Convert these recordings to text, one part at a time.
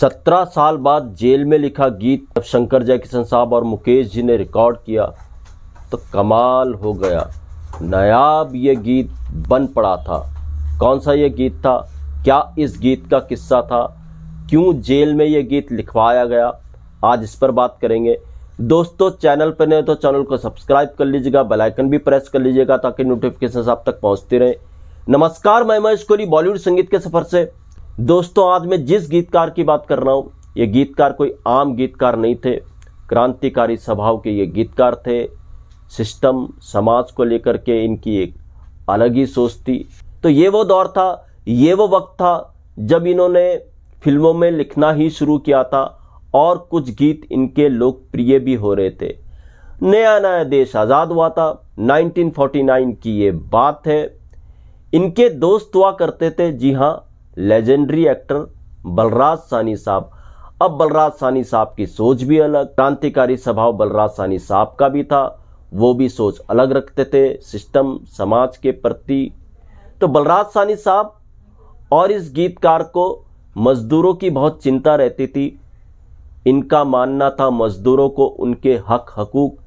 सत्रह साल बाद जेल में लिखा गीत जब शंकर जयकिशन साहब और मुकेश जी ने रिकॉर्ड किया तो कमाल हो गया नायाब ये गीत बन पड़ा था कौन सा ये गीत था क्या इस गीत का किस्सा था क्यों जेल में ये गीत लिखवाया गया आज इस पर बात करेंगे दोस्तों चैनल पर नहीं तो चैनल को सब्सक्राइब कर लीजिएगा बेल आइकन भी प्रेस कर लीजिएगा ताकि नोटिफिकेशन आप तक पहुंचते रहें नमस्कार मैं महेश कोरी बॉलीवुड संगीत के सफर से दोस्तों आज मैं जिस गीतकार की बात कर रहा हूँ ये गीतकार कोई आम गीतकार नहीं थे क्रांतिकारी स्वभाव के ये गीतकार थे सिस्टम समाज को लेकर के इनकी एक अलग ही सोच थी तो ये वो दौर था ये वो वक्त था जब इन्होंने फिल्मों में लिखना ही शुरू किया था और कुछ गीत इनके लोकप्रिय भी हो रहे थे नया नया देश आज़ाद हुआ था 1949 की ये बात है इनके दोस्त हुआ करते थे जी हाँ लेजेंडरी एक्टर बलराज सानी साहब अब बलराज सानी साहब की सोच भी अलग क्रांतिकारी स्वभाव बलराज सानी साहब का भी था वो भी सोच अलग रखते थे सिस्टम समाज के प्रति तो बलराज सानी साहब और इस गीतकार को मजदूरों की बहुत चिंता रहती थी इनका मानना था मजदूरों को उनके हक हकूक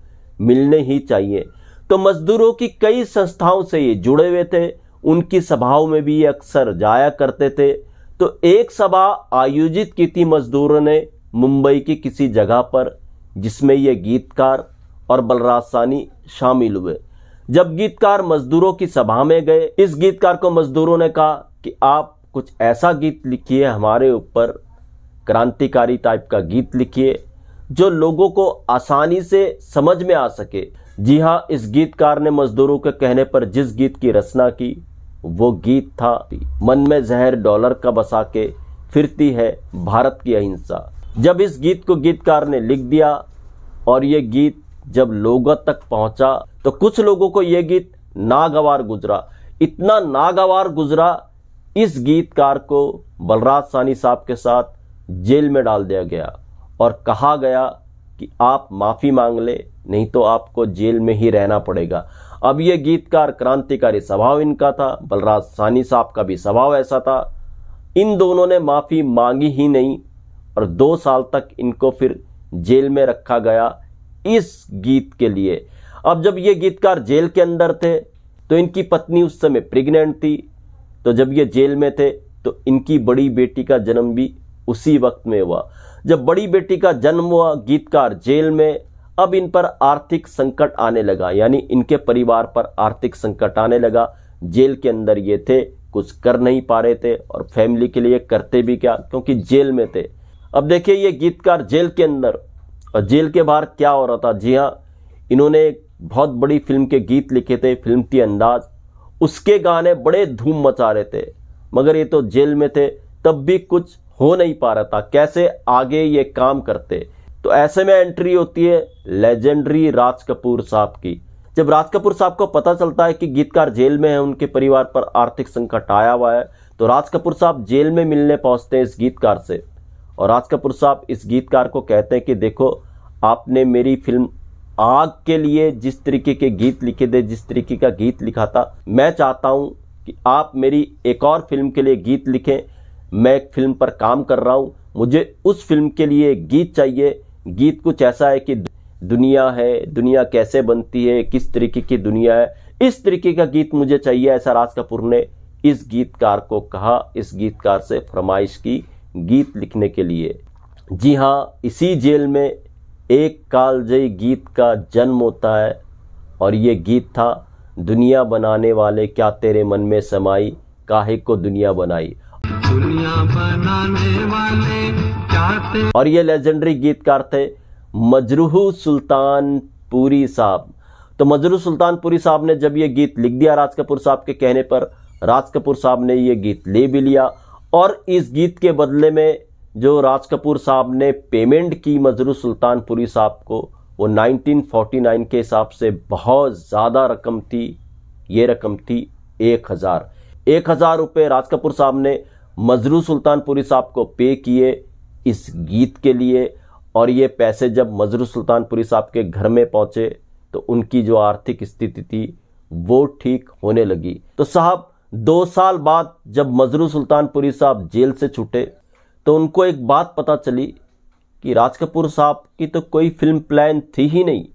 मिलने ही चाहिए तो मजदूरों की कई संस्थाओं से ये जुड़े हुए थे उनकी सभाओं में भी अक्सर जाया करते थे तो एक सभा आयोजित की थी मजदूरों ने मुंबई की किसी जगह पर जिसमें ये गीतकार और बलराज सानी शामिल हुए जब गीतकार मजदूरों की सभा में गए इस गीतकार को मजदूरों ने कहा कि आप कुछ ऐसा गीत लिखिए हमारे ऊपर क्रांतिकारी टाइप का गीत लिखिए जो लोगों को आसानी से समझ में आ सके जी हाँ इस गीतकार ने मजदूरों के कहने पर जिस गीत की रचना की वो गीत था मन में जहर डॉलर का बसा के फिरती है भारत की अहिंसा जब इस गीत को गीतकार ने लिख दिया और ये गीत जब लोगों तक पहुंचा तो कुछ लोगों को यह गीत नागवार गुजरा इतना नागवार गुजरा इस गीतकार को बलराज सानी साहब के साथ जेल में डाल दिया गया और कहा गया कि आप माफ़ी मांग ले नहीं तो आपको जेल में ही रहना पड़ेगा अब ये गीतकार क्रांतिकारी स्वभाव इनका था बलराज सानी साहब का भी स्वभाव ऐसा था इन दोनों ने माफ़ी मांगी ही नहीं और दो साल तक इनको फिर जेल में रखा गया इस गीत के लिए अब जब ये गीतकार जेल के अंदर थे तो इनकी पत्नी उस समय प्रेग्नेंट थी तो जब ये जेल में थे तो इनकी बड़ी बेटी का जन्म भी उसी वक्त में हुआ जब बड़ी बेटी का जन्म हुआ गीतकार जेल में अब इन पर आर्थिक संकट आने लगा यानी इनके परिवार पर आर्थिक संकट आने लगा जेल के अंदर ये थे कुछ कर नहीं पा रहे थे और फैमिली के लिए करते भी क्या क्योंकि जेल में थे अब देखिए ये गीतकार जेल के अंदर और जेल के बाहर क्या हो रहा था जी हाँ इन्होंने एक बहुत बड़ी फिल्म के गीत लिखे थे फिल्म के अंदाज उसके गाने बड़े धूम मचा रहे थे मगर ये तो जेल में थे तब भी कुछ हो नहीं पा रहा था कैसे आगे ये काम करते तो ऐसे में एंट्री होती है लेजेंडरी राज कपूर साहब की जब राज कपूर साहब को पता चलता है कि गीतकार जेल में है उनके परिवार पर आर्थिक संकट आया हुआ है तो राज कपूर साहब जेल में मिलने पहुंचते हैं इस गीतकार से और राज कपूर साहब इस गीतकार को कहते हैं कि देखो आपने मेरी फिल्म आग के लिए जिस तरीके के गीत लिखे थे जिस तरीके का गीत लिखा था मैं चाहता हूं कि आप मेरी एक और फिल्म के लिए गीत लिखें मैं एक फिल्म पर काम कर रहा हूं मुझे उस फिल्म के लिए गीत चाहिए गीत कुछ ऐसा है कि दुनिया है दुनिया कैसे बनती है किस तरीके की दुनिया है इस तरीके का गीत मुझे चाहिए ऐसा राज कपूर ने इस गीतकार को कहा इस गीतकार से फरमाइश की गीत लिखने के लिए जी हाँ इसी जेल में एक कालजयी गीत का जन्म होता है और ये गीत था दुनिया बनाने वाले क्या तेरे मन में समाई काहे को दुनिया बनाई दुनिया बनाने वाले और ये लेजेंडरी गीतकार थे मजरूह सुल्तान पुरी साहब तो मजरू सुल्तान पुरी साहब ने जब ये गीत लिख दिया राज कपूर साहब के कहने पर राज कपूर साहब ने ये गीत ले भी लिया और इस गीत के बदले में जो राज कपूर साहब ने पेमेंट की मजरू सुल्तानपुरी साहब को वो 1949 के हिसाब से बहुत ज़्यादा रकम थी ये रकम थी एक हज़ार एक हज़ार रुपये राज कपूर साहब ने मजरू सुल्तानपुरी साहब को पे किए इस गीत के लिए और ये पैसे जब मजरू सुल्तानपुरी साहब के घर में पहुंचे तो उनकी जो आर्थिक स्थिति थी वो ठीक होने लगी तो साहब दो साल बाद जब मजरू सुल्तानपुरी साहब जेल से छूटे तो उनको एक बात पता चली कि राज कपूर साहब की तो कोई फिल्म प्लान थी ही नहीं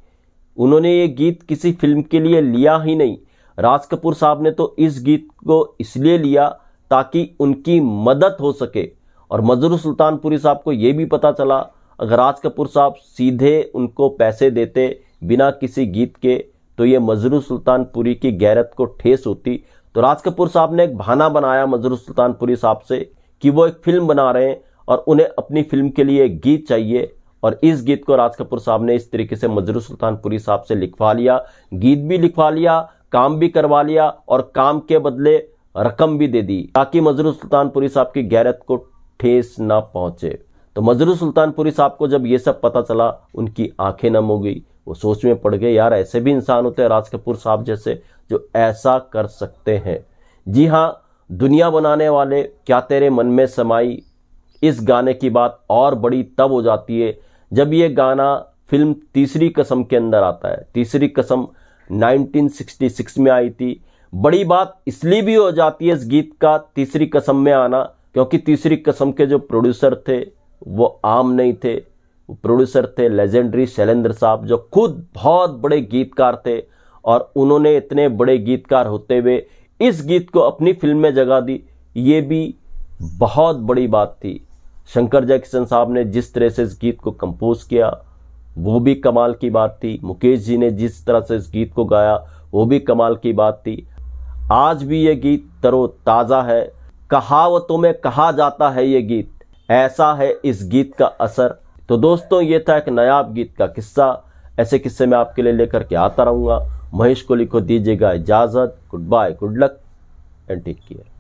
उन्होंने ये गीत किसी फिल्म के लिए लिया ही नहीं राज कपूर साहब ने तो इस गीत को इसलिए लिया ताकि उनकी मदद हो सके और मजरू सुल्तानपुरी साहब को ये भी पता चला अगर राज कपूर साहब सीधे उनको पैसे देते बिना किसी गीत के तो ये मजरू सुल्तानपुरी की गैरत को ठेस होती तो राज कपूर साहब ने एक बहाना बनाया मजरू सुल्तानपुरी साहब से कि वो एक फिल्म बना रहे हैं और उन्हें अपनी फिल्म के लिए एक गीत चाहिए और इस गीत को राज कपूर साहब ने इस तरीके से मजरू सुल्तानपुरी साहब से लिखवा लिया गीत भी लिखवा लिया काम भी करवा लिया और काम के बदले रकम भी दे दी ताकि मजरू सुल्तानपुरी साहब की गैरत को ठेस ना पहुंचे तो मजरू सुल्तानपुरी साहब को जब ये सब पता चला उनकी आंखें नम हो गई वो सोच में पड़ गए यार ऐसे भी इंसान होते हैं राज कपूर साहब जैसे जो ऐसा कर सकते हैं जी हाँ दुनिया बनाने वाले क्या तेरे मन में समाई इस गाने की बात और बड़ी तब हो जाती है जब ये गाना फिल्म तीसरी कसम के अंदर आता है तीसरी कसम 1966 में आई थी बड़ी बात इसलिए भी हो जाती है इस गीत का तीसरी कसम में आना क्योंकि तीसरी कसम के जो प्रोड्यूसर थे वो आम नहीं थे वो प्रोड्यूसर थे लेजेंडरी शैलेंद्र साहब जो खुद बहुत बड़े गीतकार थे और उन्होंने इतने बड़े गीतकार होते हुए इस गीत को अपनी फिल्म में जगह दी ये भी बहुत बड़ी बात थी शंकर जयकिशन साहब ने जिस तरह से इस गीत को कंपोज किया वो भी कमाल की बात थी मुकेश जी ने जिस तरह से इस गीत को गाया वो भी कमाल की बात थी आज भी ये गीत तरो ताज़ा है कहावतों में कहा जाता है ये गीत ऐसा है इस गीत का असर तो दोस्तों ये था एक नयाब गीत का किस्सा ऐसे किस्से मैं आपके लिए लेकर के आता रहूँगा महेश कोली को दीजिएगा इजाज़त goodbye good luck and take care